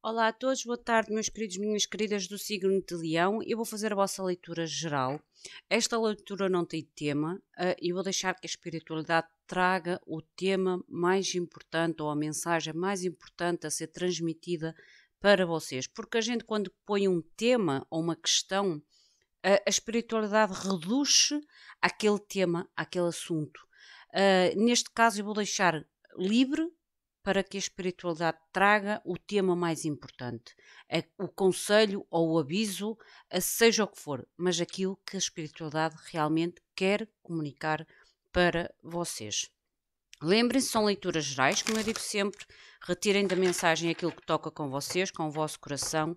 Olá a todos, boa tarde, meus queridos, minhas queridas do signo de Leão. Eu vou fazer a vossa leitura geral. Esta leitura não tem tema eh, e vou deixar que a espiritualidade traga o tema mais importante ou a mensagem mais importante a ser transmitida para vocês. Porque a gente, quando põe um tema ou uma questão, eh, a espiritualidade reduz aquele tema, aquele assunto. Eh, neste caso, eu vou deixar livre para que a espiritualidade traga o tema mais importante, o conselho ou o aviso, seja o que for, mas aquilo que a espiritualidade realmente quer comunicar para vocês. Lembrem-se, são leituras gerais, como eu digo sempre, retirem da mensagem aquilo que toca com vocês, com o vosso coração,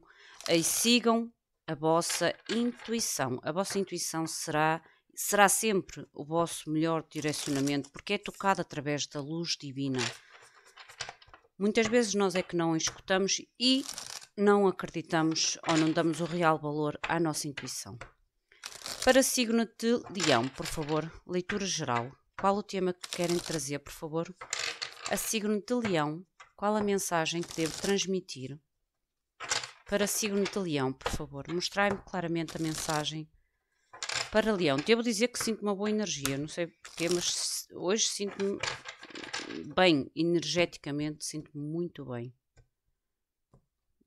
e sigam a vossa intuição. A vossa intuição será será sempre o vosso melhor direcionamento, porque é tocado através da luz divina. Muitas vezes nós é que não escutamos e não acreditamos ou não damos o real valor à nossa intuição. Para signo de Leão, por favor, leitura geral. Qual o tema que querem trazer, por favor? A signo de Leão, qual a mensagem que devo transmitir? Para signo de Leão, por favor, mostrai-me claramente a mensagem. Para Leão, devo dizer que sinto uma boa energia, não sei porquê, mas hoje sinto-me bem energeticamente, sinto-me muito bem.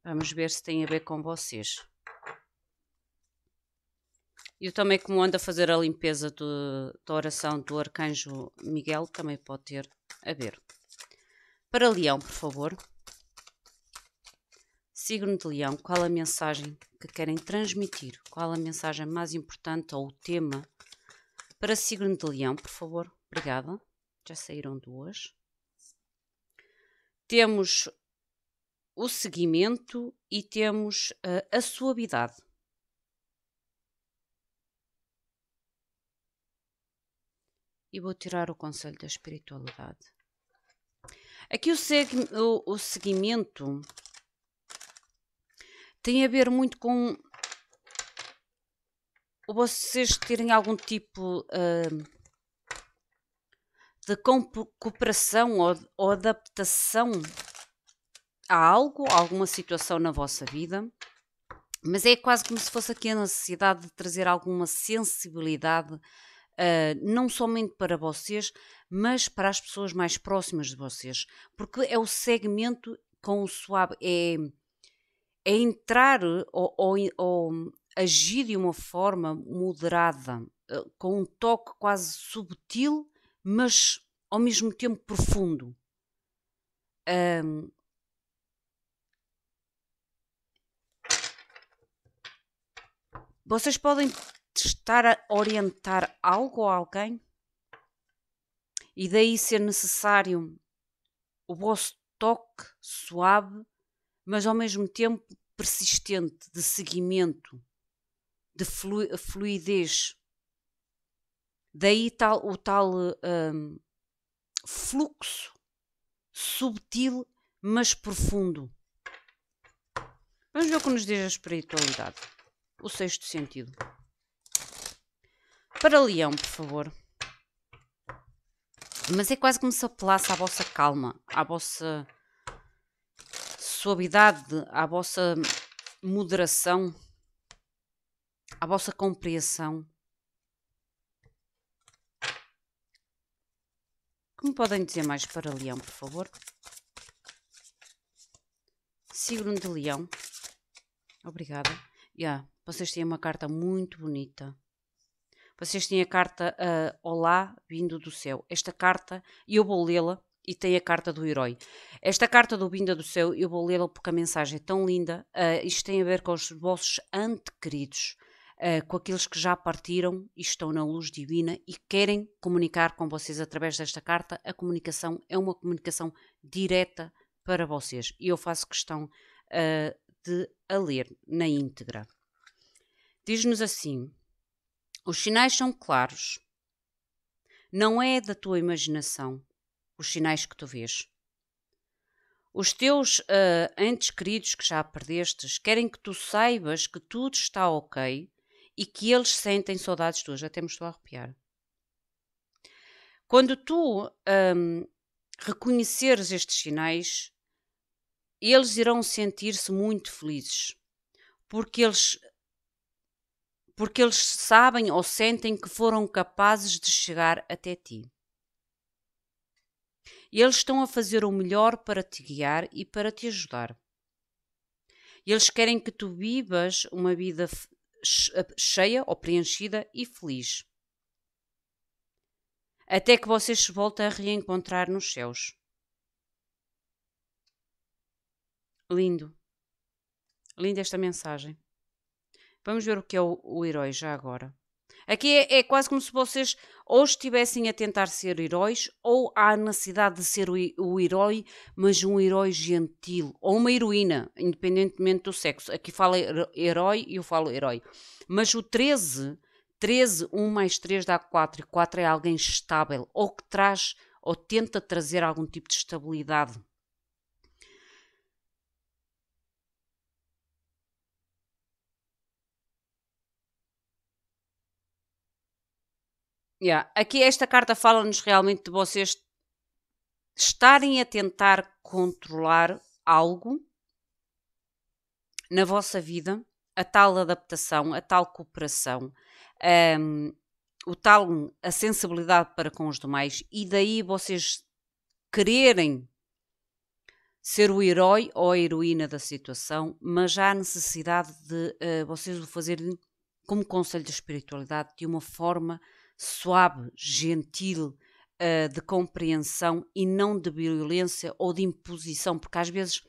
Vamos ver se tem a ver com vocês. Eu também, como ando a fazer a limpeza do, da oração do Arcanjo Miguel, também pode ter a ver. Para Leão, por favor. Signo de Leão, qual a mensagem que querem transmitir? Qual a mensagem mais importante ou o tema para signo de Leão, por favor? Obrigada já saíram duas. Temos o seguimento e temos uh, a suavidade. E vou tirar o conselho da espiritualidade. Aqui o, seg o, o seguimento tem a ver muito com vocês terem algum tipo uh, de cooperação ou, ou adaptação a algo, a alguma situação na vossa vida, mas é quase como se fosse aqui a necessidade de trazer alguma sensibilidade, uh, não somente para vocês, mas para as pessoas mais próximas de vocês, porque é o segmento com o suave, é, é entrar eh, ou, ou, ou agir de uma forma moderada, uh, com um toque quase subtil mas ao mesmo tempo profundo. Um, vocês podem estar a orientar algo ou alguém e daí ser necessário o vosso toque suave, mas ao mesmo tempo persistente de seguimento, de fluidez. Daí tal, o tal um, fluxo subtil, mas profundo. Vamos ver o que nos diz a espiritualidade. O sexto sentido. Para Leão, por favor. Mas é quase como se apelasse à vossa calma, à vossa suavidade, à vossa moderação, à vossa compreensão. Que me podem dizer mais para leão, por favor? Signo de leão. Obrigada. Yeah, vocês têm uma carta muito bonita. Vocês têm a carta uh, Olá, vindo do céu. Esta carta, e eu vou lê-la, e tem a carta do herói. Esta carta do Vinda do Céu, eu vou lê-la porque a mensagem é tão linda. Uh, isto tem a ver com os vossos antequeridos uh, com aqueles que já partiram e estão na luz divina e querem comunicar com vocês através desta carta. A comunicação é uma comunicação direta para vocês e eu faço questão uh, de a ler na íntegra. Diz-nos assim: os sinais são claros. Não é da tua imaginação os sinais que tu vês. Os teus uh, antes queridos que já perdestes querem que tu saibas que tudo está ok e que eles sentem saudades tuas. Até temos estou a arrepiar. Quando tu hum, reconheceres estes sinais, eles irão sentir-se muito felizes, porque eles porque eles sabem ou sentem que foram capazes de chegar até ti. Eles estão a fazer o melhor para te guiar e para te ajudar. Eles querem que tu vivas uma vida eh, cheia ou preenchida e feliz. Até que vocês se voltem a reencontrar nos céus. Lindo. Linda esta mensagem. Vamos ver o que é o, o herói já agora. Aqui é, é quase como se vocês ou estivessem a tentar ser heróis, ou há a necessidade de ser o herói, mas um herói gentil, ou uma heroína, independentemente do sexo. Aqui fala herói e eu falo herói. Mas o 13, 13, 1 mais 3 dá 4, e 4 é alguém estável, ou que traz, ou tenta trazer algum tipo de estabilidade. Yeah. Aqui esta carta fala-nos realmente de vocês estarem a tentar controlar algo na vossa vida, a tal adaptação, a tal cooperação, um, ehm, o tal a sensibilidade para com os demais e daí vocês quererem ser o herói ou a heroína da situação, mas já há necessidade de uh, vocês o fazerem como conselho de espiritualidade de uma forma suave, gentil, uh, de compreensão e não de violência ou de imposição, porque às vezes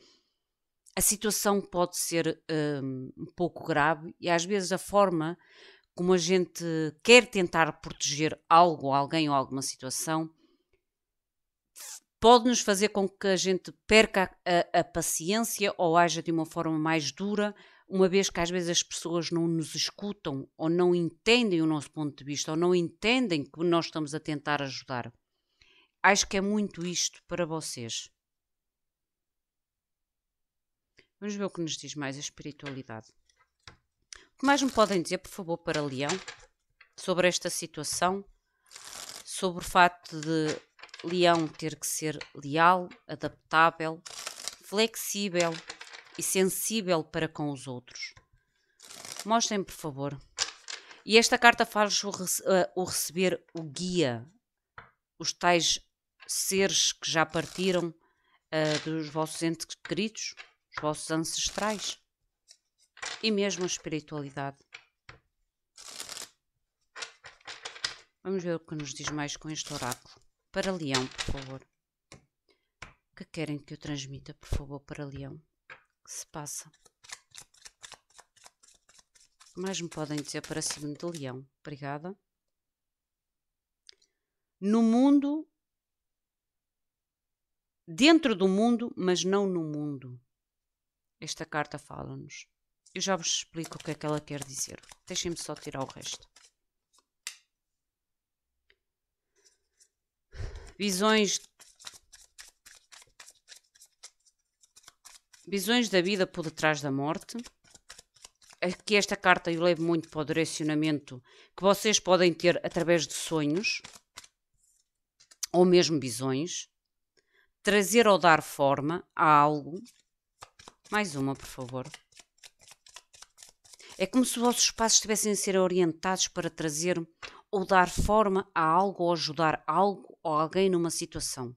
a situação pode ser um, ehm, um pouco grave e às vezes a forma como a gente quer tentar proteger algo, alguém ou alguma situação pode nos fazer com que a gente perca a, a paciência ou haja de uma forma mais dura uma vez que às vezes as pessoas não nos escutam ou não entendem o nosso ponto de vista ou não entendem que nós estamos a tentar ajudar. Acho que é muito isto para vocês. Vamos ver o que nos diz mais a espiritualidade. O que mais me podem dizer, por favor, para Leão, sobre esta situação, sobre o facto de Leão ter que ser leal, adaptável, flexível e sensível para com os outros. Mostrem, por favor. E esta carta faz o, eh, o receber o guia, os tais seres que já partiram uh, dos vossos entes queridos, os vossos ancestrais e mesmo a espiritualidade. Vamos ver o que nos diz mais com este oráculo. Para Leão, por favor. O que querem que eu transmita, por favor, para Leão? que se passa? Mais me podem dizer para cima de leão. Obrigada. No mundo, dentro do mundo, mas não no mundo. Esta carta fala-nos. Eu já vos explico o que é que ela quer dizer. Deixem-me só tirar o resto. Visões Visões da vida por detrás da morte. Aqui esta carta eu levo muito para o direcionamento que vocês podem ter através de sonhos ou mesmo visões. Trazer ou dar forma a algo. Mais uma, por favor. É como se os vossos passos estivessem a ser orientados para trazer ou dar forma a algo ou ajudar algo ou alguém numa situação.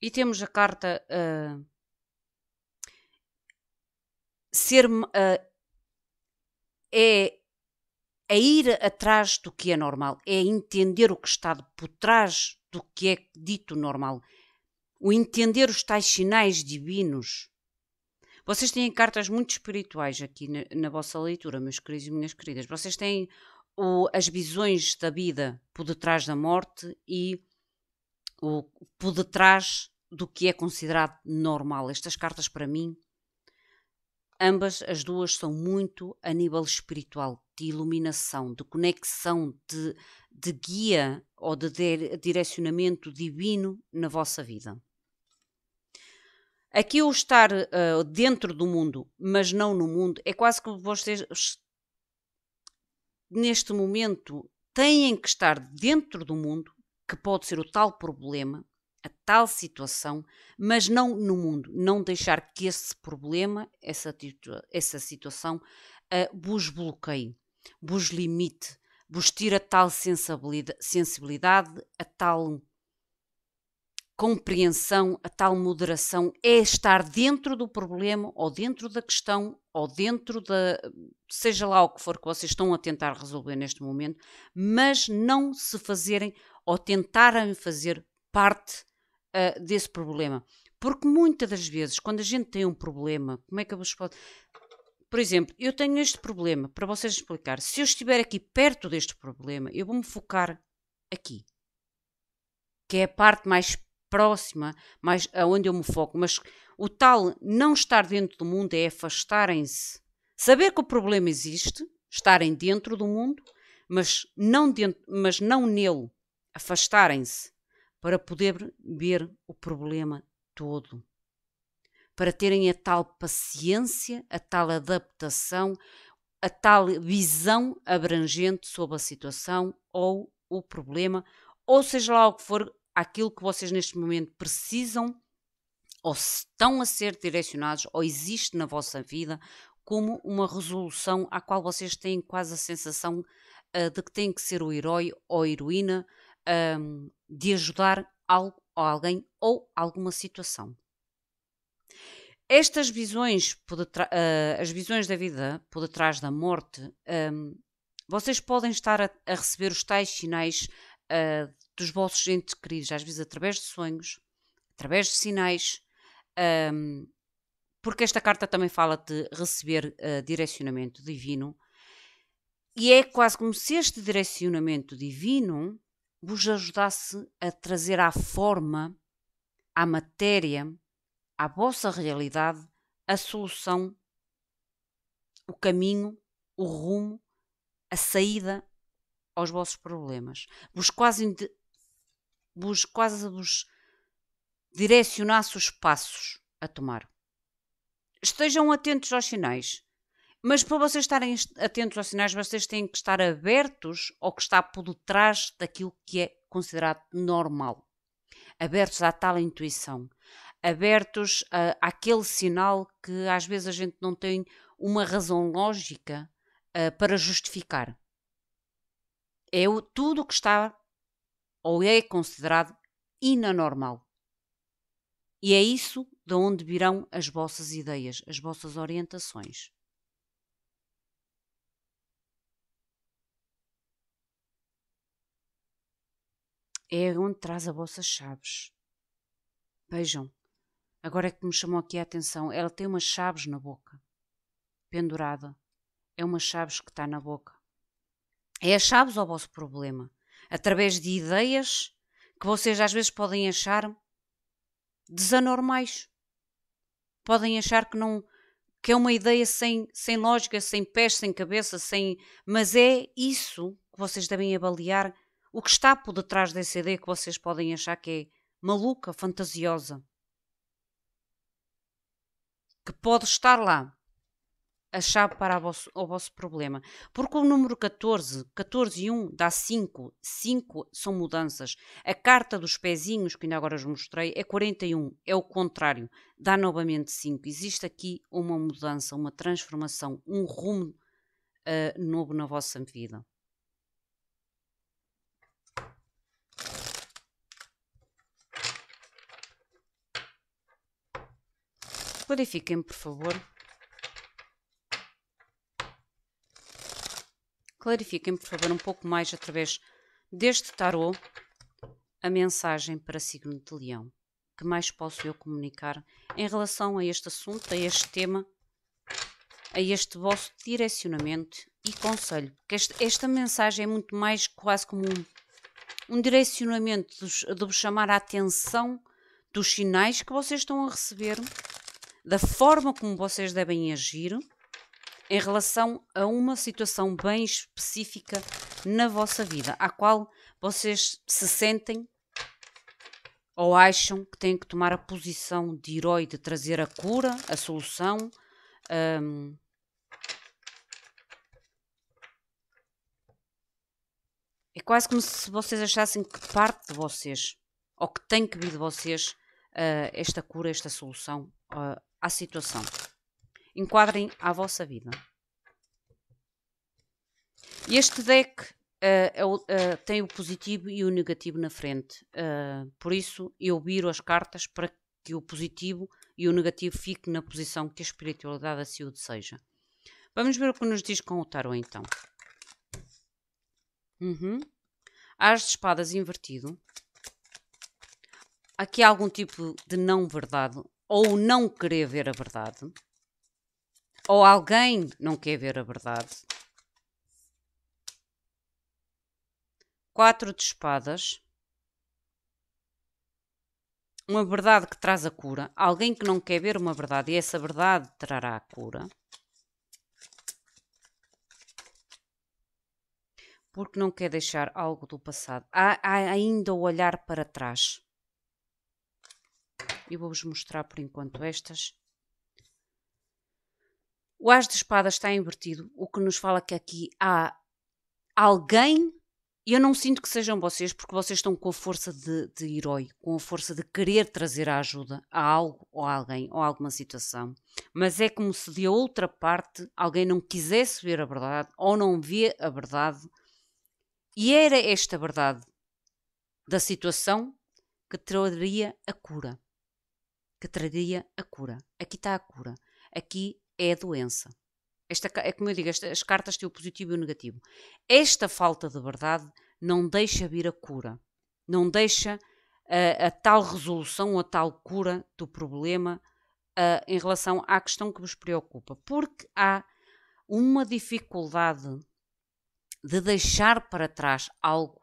E temos a carta uh, ser uh, é a ir atrás do que é normal, é entender o que está por trás do que é dito normal, o entender os tais sinais divinos. Vocês têm cartas muito espirituais aqui na, na vossa leitura, meus queridos e minhas queridas. Vocês têm o, as visões da vida por detrás da morte e o, por detrás do que é considerado normal. Estas cartas, para mim, ambas as duas são muito a nível espiritual, de iluminação, de conexão, de, de guia ou de, direcionamento divino na vossa vida. Aqui o estar uh, dentro do mundo, mas não no mundo, é quase que vocês neste momento têm que estar dentro do mundo, que pode ser o tal problema, a tal situação, mas não no mundo, não deixar que esse problema, essa, essa situação, uh, vos bloqueie, vos limite, vos tire a tal sensibilidade, sensibilidade, a tal compreensão, a tal moderação, é estar dentro do problema, ou dentro da questão, ou dentro da. seja lá o que for que vocês estão a tentar resolver neste momento, mas não se fazerem ou tentarem fazer parte uh, desse problema. Porque muitas das vezes, quando a gente tem um problema, como é que eu vos posso. Por exemplo, eu tenho este problema, para vocês explicar. Se eu estiver aqui perto deste problema, eu vou-me focar aqui, que é a parte mais próxima, mais aonde eu me foco. Mas o tal não estar dentro do mundo é afastarem-se. Saber que o problema existe, estarem dentro do mundo, mas não, dentro, mas não nele, afastarem-se para poder ver o problema todo, para terem a tal paciência, a tal adaptação, a tal visão abrangente sobre a situação ou o problema, ou seja lá o que for aquilo que vocês neste momento precisam ou estão a ser direcionados ou existe na vossa vida como uma resolução à qual vocês têm quase a sensação uh, de que têm que ser o herói ou a heroína um, de ajudar algo alguém ou alguma situação. Estas visões, por uh, as visões da vida por detrás da morte, um, ehm, vocês podem estar a, a, receber os tais sinais uh, dos vossos entes queridos, às vezes através de sonhos, através de sinais, um, ehm, porque esta carta também fala de receber uh, direcionamento divino, e é quase como se este direcionamento divino vos ajudasse a trazer à forma, à matéria, à vossa realidade, a solução, o caminho, o rumo, a saída aos vossos problemas. Vos quase, vos, quase vos direcionasse os passos a tomar. Estejam atentos aos sinais. Mas para vocês estarem atentos aos sinais, vocês têm que estar abertos ao que está por detrás daquilo que é considerado normal. Abertos à tal intuição. Abertos a, ah, àquele sinal que às vezes a gente não tem uma razão lógica uh, para justificar. É o, tudo o que está ou é considerado inanormal. E é isso de onde virão as vossas ideias, as vossas orientações. É onde traz a vossa chaves. Vejam, agora é que me chamou aqui a atenção, ela tem umas chaves na boca. Pendurada. É uma chaves que está na boca. É a chaves ao vosso problema. Através de ideias que vocês às vezes podem achar desanormais. Podem achar que não que é uma ideia sem, sem lógica, sem pés, sem cabeça, sem. Mas é isso que vocês devem avaliar o que está por detrás dessa ideia que vocês podem achar que é maluca, fantasiosa. Que pode estar lá a chave para vosso, o vosso problema. Porque o número 14, 14 e 1 dá 5. 5 são mudanças. A carta dos pezinhos, que ainda agora os mostrei, é 41. É o contrário. Dá novamente 5. Existe aqui uma mudança, uma transformação, um rumo uh, novo na vossa vida. Clarifiquem-me, por favor. Clarifiquem-me, por favor, um pouco mais através deste tarô a mensagem para signo de leão. Que mais posso eu comunicar em relação a este assunto, a este tema, a este vosso direcionamento e conselho? Porque este, esta mensagem é muito mais quase como um, um direcionamento de vos chamar a atenção dos sinais que vocês estão a receber da forma como vocês devem agir em relação a uma situação bem específica na vossa vida, à qual vocês se sentem ou acham que têm que tomar a posição de herói de trazer a cura, a solução. Um, é quase como se vocês achassem que parte de vocês, ou que tem que vir de vocês, uh, esta cura, esta solução, eh, à situação. Enquadrem à vossa vida. Este deck uh, uh, tem o positivo e o negativo na frente. Uh, por isso, eu viro as cartas para que o positivo e o negativo fiquem na posição que a espiritualidade assim o deseja. Vamos ver o que nos diz com o tarot, então. Uhum. As espadas invertido. Aqui há algum tipo de não verdade ou não querer ver a verdade, ou alguém não quer ver a verdade. Quatro de espadas. Uma verdade que traz a cura. Alguém que não quer ver uma verdade e essa verdade trará a cura. Porque não quer deixar algo do passado. Há, há ainda o olhar para trás. Eu vou-vos mostrar por enquanto estas. O as de espadas está invertido, o que nos fala que aqui há alguém, e eu não sinto que sejam vocês, porque vocês estão com a força de, de herói, com a força de querer trazer a ajuda a algo ou a alguém ou a alguma situação. Mas é como se de outra parte alguém não quisesse ver a verdade ou não vê a verdade, e era esta verdade da situação que traria a cura que traria a cura. Aqui está a cura. Aqui é a doença. Esta, é como eu digo, esta, as cartas têm o positivo e o negativo. Esta falta de verdade não deixa vir a cura. Não deixa a, a tal resolução, a tal cura do problema a, em relação à questão que vos preocupa. Porque há uma dificuldade de deixar para trás algo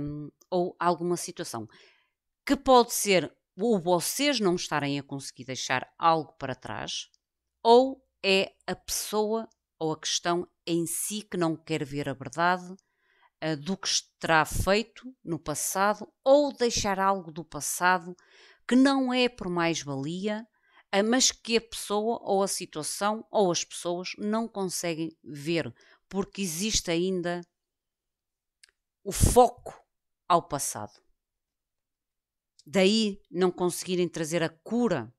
um, ou alguma situação que pode ser ou vocês não estarem a conseguir deixar algo para trás, ou é a pessoa ou a questão em si que não quer ver a verdade uh, do que terá feito no passado, ou deixar algo do passado que não é por mais valia, uh, eh, mas que a pessoa ou a situação ou as pessoas não conseguem ver, porque existe ainda o foco ao passado. Daí não conseguirem trazer a cura.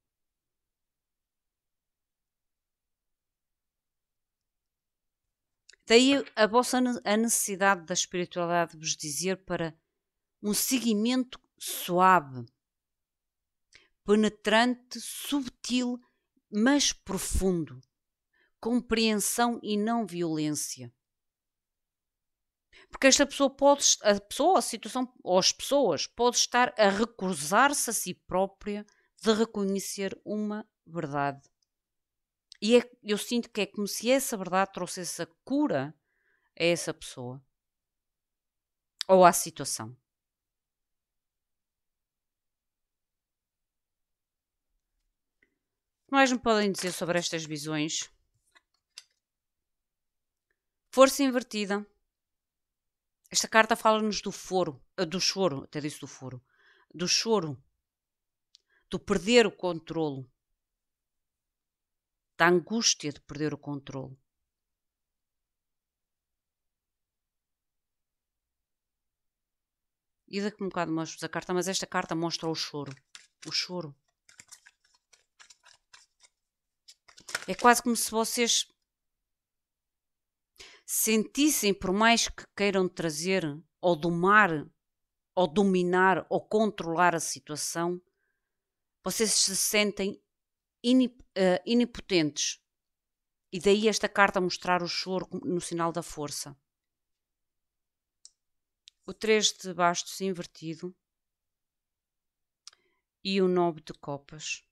Daí a vossa a necessidade da espiritualidade vos dizer para um seguimento suave, penetrante, subtil, mas profundo, compreensão e não violência. Porque esta pessoa pode, a pessoa, a situação, ou as pessoas, pode estar a recusar-se a si própria de reconhecer uma verdade. E é, eu sinto que é como se essa verdade trouxesse a cura a essa pessoa ou à situação. mais me podem dizer sobre estas visões? Força invertida. Esta carta fala-nos do foro, eh, do choro, até disse do foro, do choro, do perder o controlo, da angústia de perder o controlo. E daqui um bocado mostro-vos a carta, mas esta carta mostra o choro. O choro. É quase como se vocês sentissem, por mais que queiram trazer ou domar ou dominar ou controlar a situação, vocês se sentem inip, uh, inipotentes. E daí esta carta mostrar o choro no sinal da força. O 3 de bastos invertido e o 9 de copas.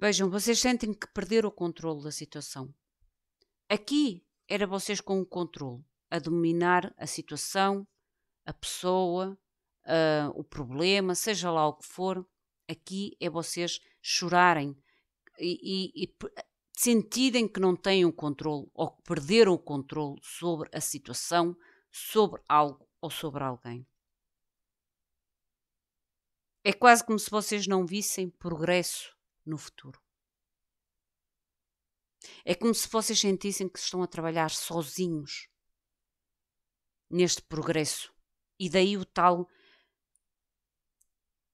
Vejam, vocês sentem que perderam o controle da situação. Aqui era vocês com o controle, a dominar a situação, a pessoa, o problema, seja lá o que for. Aqui é vocês chorarem e, e, e sentirem que não têm o controle ou que perderam o controle sobre a situação, sobre algo ou sobre alguém. É quase como se vocês não vissem progresso no futuro. É como se vocês sentissem que estão a trabalhar sozinhos neste progresso. E daí o tal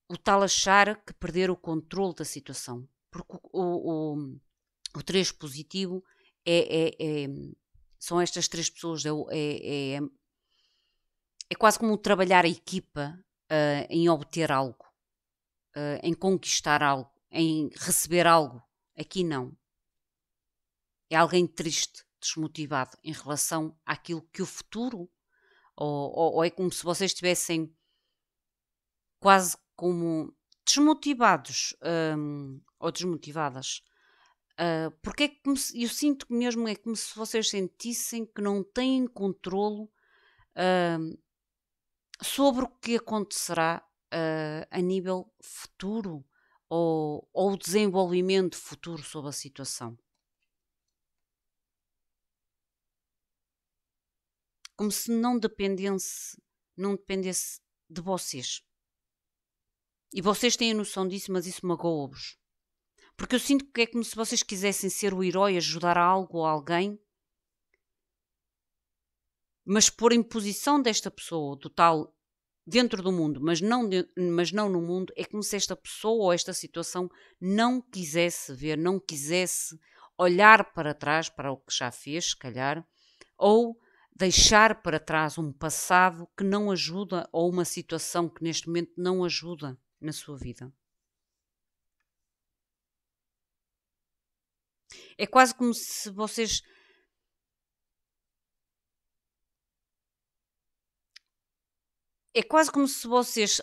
o tal achar que perder o controle da situação. Porque o, o, o 3 positivo é, é, é, são estas três pessoas, é, é, é, é, quase como trabalhar a equipa uh, em obter algo, uh, em conquistar algo em receber algo. Aqui não. É alguém triste, desmotivado em relação àquilo que o futuro. Ou, ou, ou é como se vocês estivessem quase como desmotivados hum, ou desmotivadas. Uh, porque é que se, eu sinto que mesmo é como se vocês sentissem que não têm controlo uh, sobre o que acontecerá uh, a nível futuro ou, ou o desenvolvimento futuro sobre a situação. Como se não dependesse, não dependesse de vocês. E vocês têm a noção disso, mas isso magoa-vos. Porque eu sinto que é como se vocês quisessem ser o herói, ajudar a algo ou alguém, mas por imposição desta pessoa, do tal dentro do mundo, mas não, de, mas não no mundo, é como se esta pessoa ou esta situação não quisesse ver, não quisesse olhar para trás para o que já fez, se calhar, ou deixar para trás um passado que não ajuda ou uma situação que neste momento não ajuda na sua vida. É quase como se vocês é quase como se vocês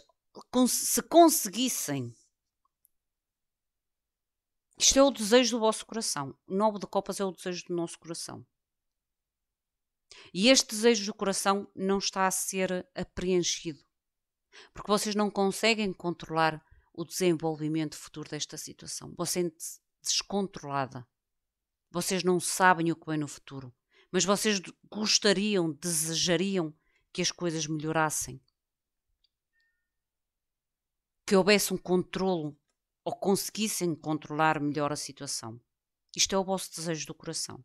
se conseguissem. Isto é o desejo do vosso coração. O nove de copas é o desejo do nosso coração. E este desejo do coração não está a ser apreenchido. Porque vocês não conseguem controlar o desenvolvimento futuro desta situação. Você é descontrolada. Vocês não sabem o que vem no futuro. Mas vocês gostariam, desejariam que as coisas melhorassem que houvesse um controlo ou conseguissem controlar melhor a situação. Isto é o vosso desejo do coração.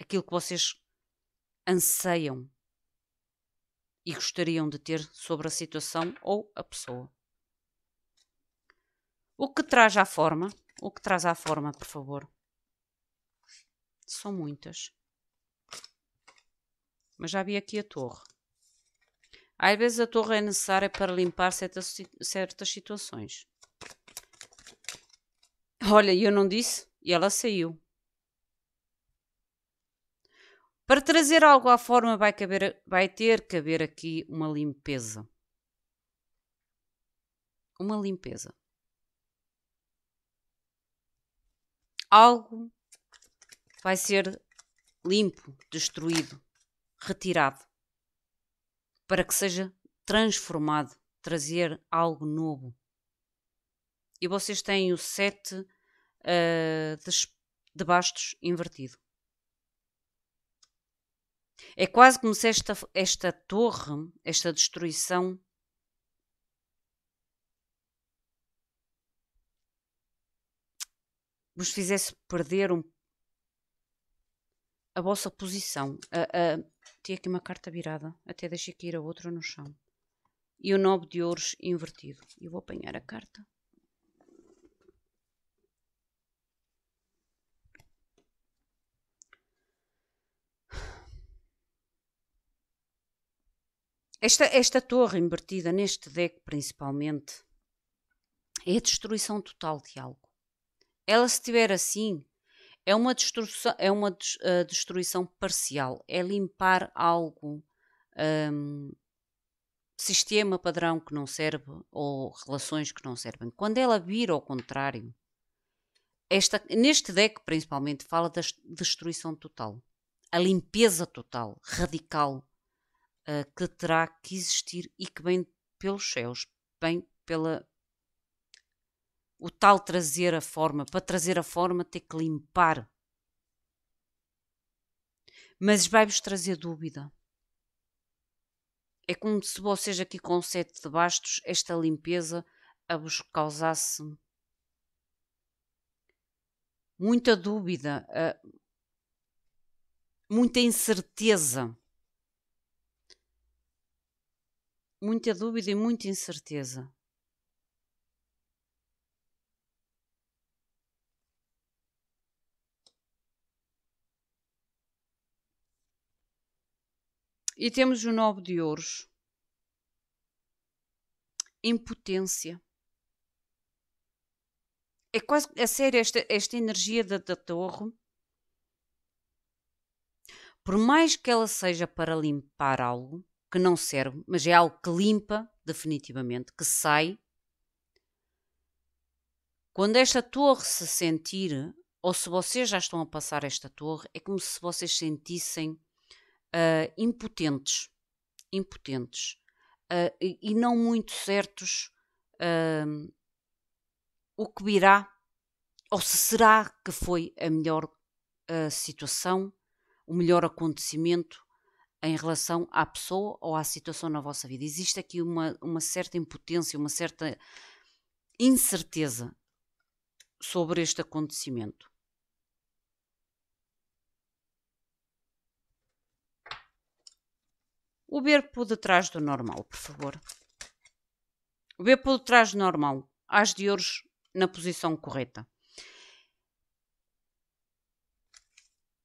Aquilo que vocês anseiam e gostariam de ter sobre a situação ou a pessoa. O que traz à forma? O que traz à forma, por favor? São muitas. Mas já vi aqui a torre. Às vezes a torre é necessária para limpar certas, certas situações. Olha, eu não disse e ela saiu. Para trazer algo à forma vai, caber, vai ter que haver aqui uma limpeza. Uma limpeza. Algo vai ser limpo, destruído, retirado para que seja transformado, trazer algo novo. E vocês têm o sete uh, de, de bastos invertido. É quase como se esta, esta torre, esta destruição, vos fizesse perder um, a vossa posição, a, tinha aqui uma carta virada, até deixei cair a outra no chão. E o nobre de ouros invertido. e vou apanhar a carta. Esta, esta torre invertida neste deck, principalmente, é a destruição total de algo. Ela, se estiver assim, é uma destruição, é uma eh, destruição parcial, é limpar algo, um, sistema padrão que não serve ou relações que não servem. Quando ela vir ao contrário, esta, neste deck principalmente fala da destruição total, a limpeza total, radical, uh, que terá que existir e que vem pelos céus, bem pela, o tal trazer a forma. Para trazer a forma, tem que limpar. Mas vai-vos trazer dúvida. É como se vocês aqui com sete de bastos, esta limpeza a vos causasse muita dúvida, muita incerteza. Muita dúvida e muita incerteza. E temos o nove de ouros. Impotência. É quase a é sério esta, esta energia da, da torre. Por mais que ela seja para limpar algo, que não serve, mas é algo que limpa definitivamente, que sai. Quando esta torre se sentir, ou se vocês já estão a passar esta torre, é como se vocês sentissem uh, impotentes, impotentes uh, e, e, não muito certos uh, o que virá ou se será que foi a melhor situação, o melhor acontecimento em relação à pessoa ou à situação na vossa vida. Existe aqui uma, uma certa impotência, uma certa incerteza sobre este acontecimento. O Berpo de trás do normal, por favor. O Berpo de trás do normal. As de ouros na posição correta.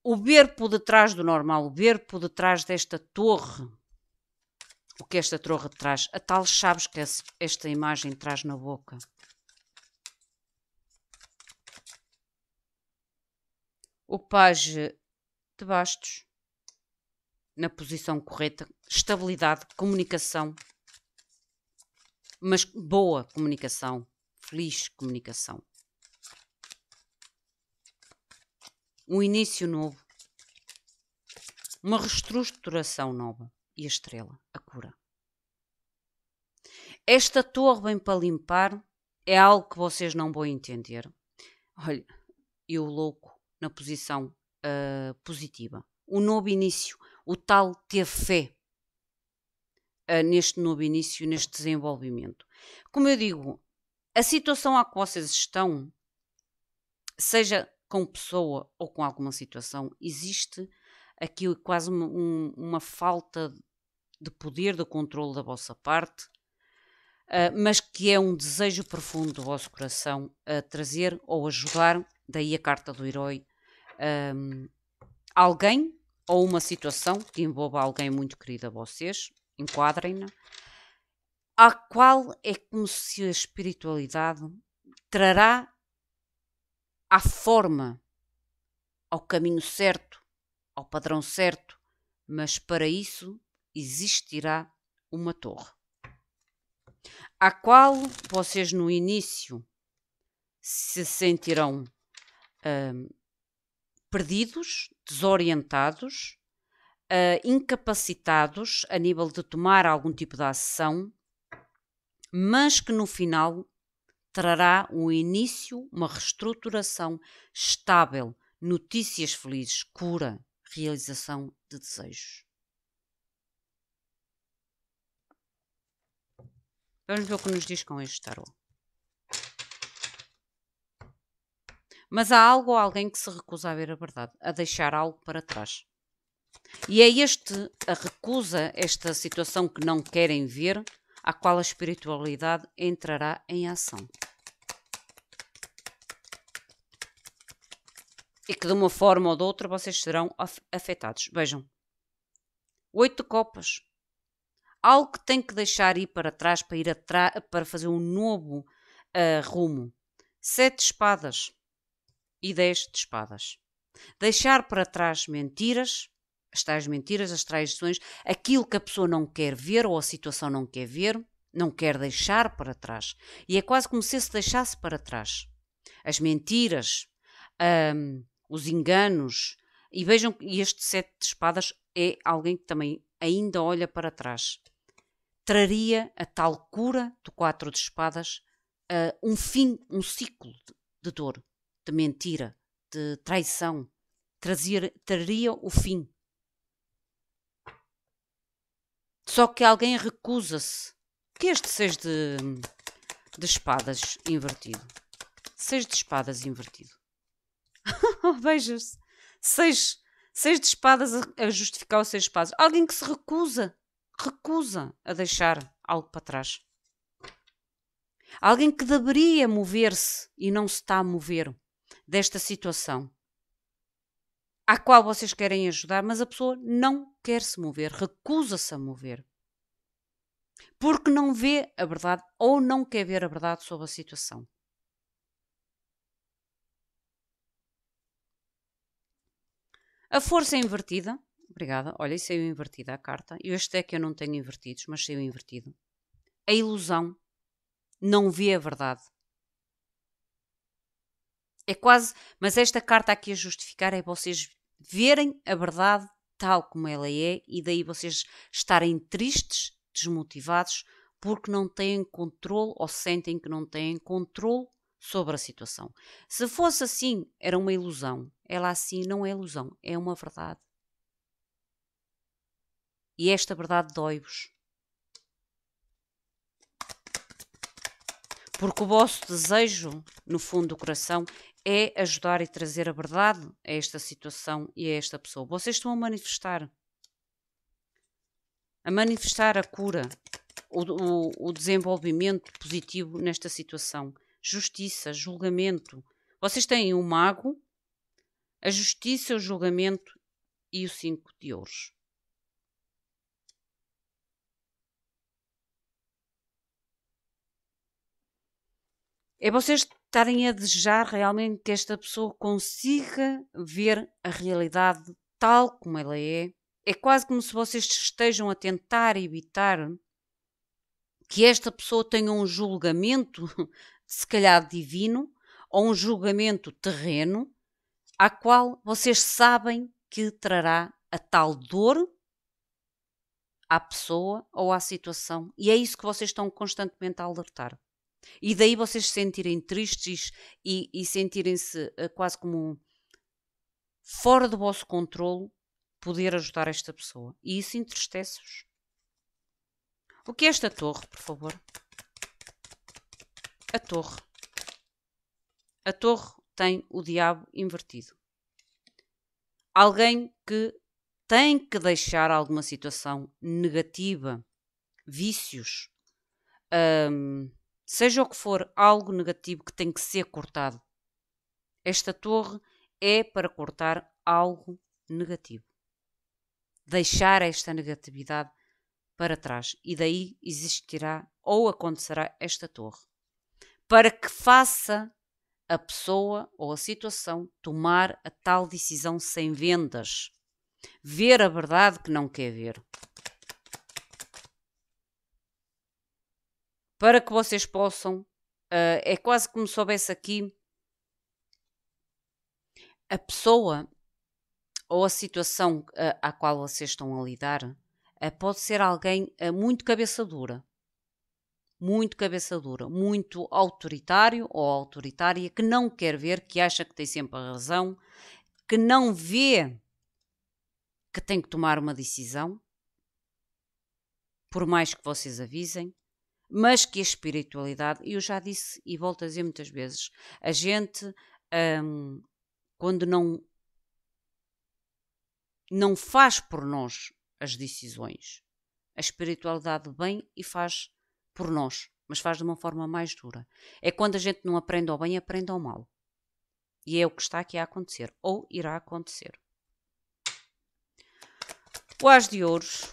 O Berpo de trás do normal. O Berpo de trás desta torre. O que esta torre traz? A tal chaves que esta imagem traz na boca. O paje de bastos na posição correta, estabilidade, comunicação, mas boa comunicação, feliz comunicação. Um início novo, uma reestruturação nova e a estrela, a cura. Esta torre bem para limpar é algo que vocês não vão entender. Olha, eu louco na posição uh, positiva. Um novo início, o tal teve fé uh, neste novo início, neste desenvolvimento. Como eu digo, a situação a que vocês estão, seja com pessoa ou com alguma situação, existe aqui quase uma, um, uma falta de poder, de controle da vossa parte, uh, mas que é um desejo profundo do vosso coração a trazer ou ajudar, daí a carta do herói, um, ah, alguém ou uma situação que envolva alguém muito querido a vocês, enquadrem-na, a qual é como se a espiritualidade trará a forma, ao caminho certo, ao padrão certo, mas para isso existirá uma torre, a qual vocês no início se sentirão hum, perdidos, desorientados, uh, incapacitados a nível de tomar algum tipo de ação, mas que no final trará um início, uma reestruturação estável, notícias felizes, cura, realização de desejos. Vamos ver o que nos diz com este tarot. Mas há algo ou alguém que se recusa a ver a verdade, a deixar algo para trás. E é este, a recusa, esta situação que não querem ver, à qual a espiritualidade entrará em ação. E que de uma forma ou de outra vocês serão afetados. Vejam. Oito copas. Algo que tem que deixar ir para trás para ir para fazer um novo uh, rumo. Sete espadas e 10 de espadas. Deixar para trás mentiras, as tais mentiras, as traições, aquilo que a pessoa não quer ver ou a situação não quer ver, não quer deixar para trás. E é quase como se se deixasse para trás. As mentiras, um, os enganos, e vejam que este sete de espadas é alguém que também ainda olha para trás. Traria a tal cura do quatro de espadas uh, um fim, um ciclo de, de dor de mentira, de traição, trazia, traria o fim. Só que alguém recusa-se que este seis de, de espadas invertido. Seis de espadas invertido. Veja-se. Seis, seis de espadas a, a justificar os seis de espadas. Alguém que se recusa, recusa a deixar algo para trás. Alguém que deveria mover-se e não se está a mover desta situação, à qual vocês querem ajudar, mas a pessoa não quer se mover, recusa-se a mover. Porque não vê a verdade ou não quer ver a verdade sobre a situação. A força é invertida. Obrigada. Olha, saiu invertida a carta. E este é que eu não tenho invertidos, mas saiu invertido. A ilusão não vê a verdade. É quase, mas esta carta aqui a justificar é vocês verem a verdade tal como ela é e daí vocês estarem tristes, desmotivados, porque não têm controle ou sentem que não têm controle sobre a situação. Se fosse assim, era uma ilusão. Ela assim não é ilusão, é uma verdade. E esta verdade dói-vos. Porque o vosso desejo, no fundo do coração, é ajudar e trazer a verdade a esta situação e a esta pessoa. Vocês estão a manifestar. A manifestar a cura, o, o, o desenvolvimento positivo nesta situação. Justiça, julgamento. Vocês têm o um mago, a justiça, o julgamento e o cinco de ouros. É vocês estarem a desejar realmente que esta pessoa consiga ver a realidade tal como ela é. É quase como se vocês estejam a tentar evitar que esta pessoa tenha um julgamento, se calhar divino, ou um julgamento terreno, a qual vocês sabem que trará a tal dor à pessoa ou à situação. E é isso que vocês estão constantemente a alertar. E daí vocês se sentirem tristes e, e sentirem-se eh, quase como fora do vosso controlo poder ajudar esta pessoa. E isso entristece-vos. O que é esta torre, por favor? A torre. A torre tem o diabo invertido. Alguém que tem que deixar alguma situação negativa, vícios, hum, Seja o que for algo negativo que tem que ser cortado. Esta torre é para cortar algo negativo. Deixar esta negatividade para trás. E daí existirá ou acontecerá esta torre. Para que faça a pessoa ou a situação tomar a tal decisão sem vendas. Ver a verdade que não quer ver. para que vocês possam. Uh, é quase como se soubesse aqui a pessoa ou a situação uh, à qual vocês estão a lidar uh, pode ser alguém muito cabeça dura. Muito cabeça dura, muito autoritário ou autoritária que não quer ver, que acha que tem sempre a razão, que não vê que tem que tomar uma decisão, por mais que vocês avisem, mas que a espiritualidade, eu já disse e volto a dizer muitas vezes, a gente um, quando não não faz por nós as decisões, a espiritualidade vem e faz por nós, mas faz de uma forma mais dura. É quando a gente não aprende ao bem, aprende ao mal. E é o que está aqui a acontecer, ou irá acontecer. O As de Ouros.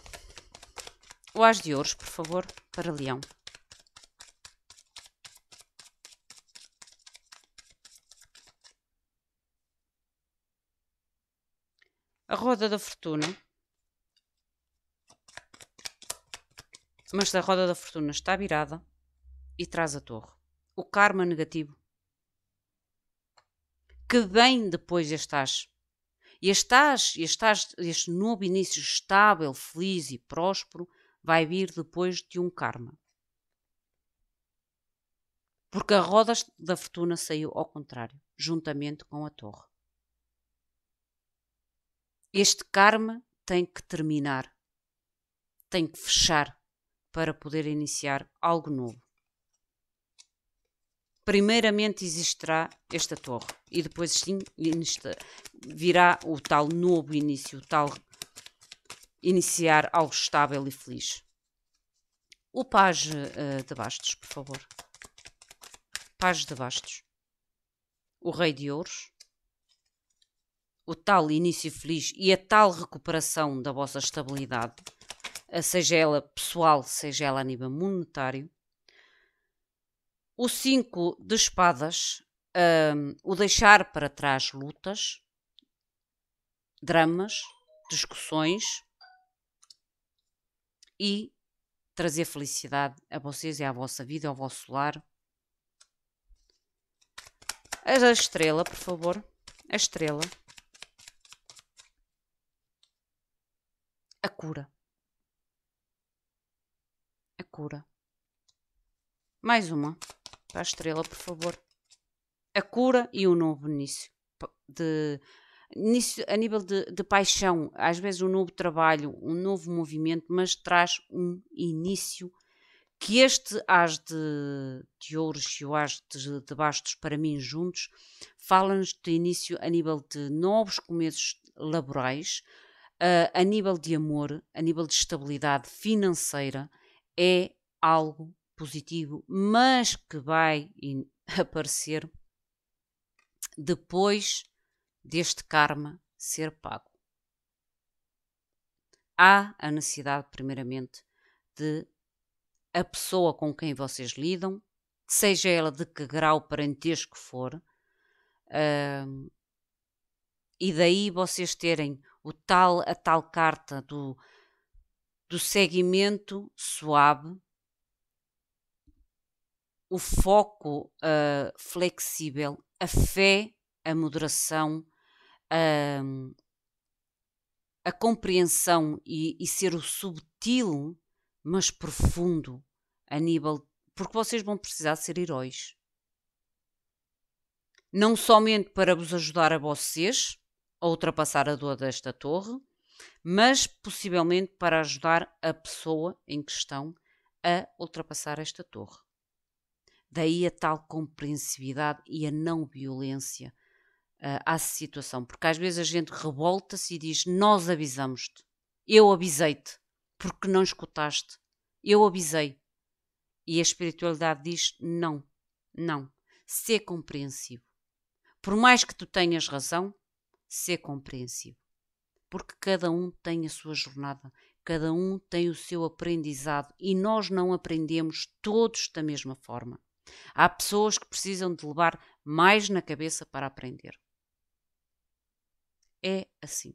O As de Ouros, por favor, para Leão. a roda da fortuna. Mas a roda da fortuna está virada e traz a torre. O karma negativo. Que vem depois estás E estás, estás, este novo início estável, feliz e próspero vai vir depois de um karma. Porque a roda da fortuna saiu ao contrário, juntamente com a torre. Este karma tem que terminar, tem que fechar para poder iniciar algo novo. Primeiramente existirá esta torre e depois sim virá o tal novo início, o tal iniciar algo estável e feliz. O Paz uh, de Bastos, por favor. Paz de Bastos. O Rei de Ouros o tal início feliz e a tal recuperação da vossa estabilidade, eh, seja ela pessoal, seja ela a nível monetário. O 5 de espadas, um, ehm, o deixar para trás lutas, dramas, discussões e trazer felicidade a vocês e à vossa vida, ao vosso lar. A estrela, por favor. A estrela. a cura. A cura. Mais uma para a estrela, por favor. A cura e o novo início. De, início a nível de, de paixão, às vezes um novo trabalho, um novo movimento, mas traz um início que este as de, de ouros e o as de, de bastos para mim juntos fala-nos de início a nível de novos começos laborais, uh, a nível de amor, a nível de estabilidade financeira, é algo positivo, mas que vai aparecer depois deste karma ser pago. Há a necessidade, primeiramente, de a pessoa com quem vocês lidam, seja ela de que grau parentesco for, uh, e daí vocês terem o tal, a tal carta do, do seguimento suave, o foco uh, flexível, a fé, a moderação, uh, a compreensão e, e ser o subtil, mas profundo, Aníbal, porque vocês vão precisar ser heróis. Não somente para vos ajudar a vocês, a ultrapassar a dor desta torre, mas possivelmente para ajudar a pessoa em questão a ultrapassar esta torre. Daí a tal compreensividade e a não violência uh, à situação, porque às vezes a gente revolta-se e diz: Nós avisamos-te, eu avisei-te, porque não escutaste, eu avisei. E a espiritualidade diz: Não, não, ser compreensivo. Por mais que tu tenhas razão, ser compreensivo. Porque cada um tem a sua jornada, cada um tem o seu aprendizado e nós não aprendemos todos da mesma forma. Há pessoas que precisam de levar mais na cabeça para aprender. É assim.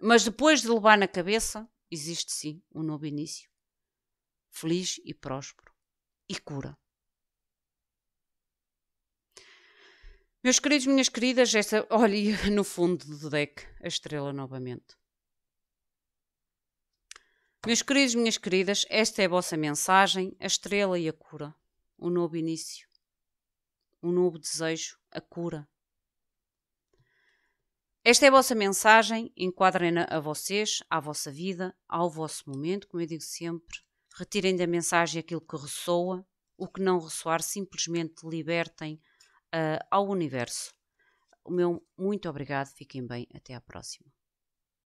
Mas depois de levar na cabeça, existe sim um novo início, feliz e próspero, e cura. Meus queridos, minhas queridas, esta, olhe no fundo do deck a estrela novamente. Meus queridos, minhas queridas, esta é a vossa mensagem, a estrela e a cura. Um novo início, um novo desejo, a cura. Esta é a vossa mensagem, enquadrem-na a vocês, à vossa vida, ao vosso momento, como eu digo sempre. Retirem da mensagem aquilo que ressoa, o que não ressoar, simplesmente libertem uh, ao universo. O meu muito obrigado, fiquem bem, até à próxima.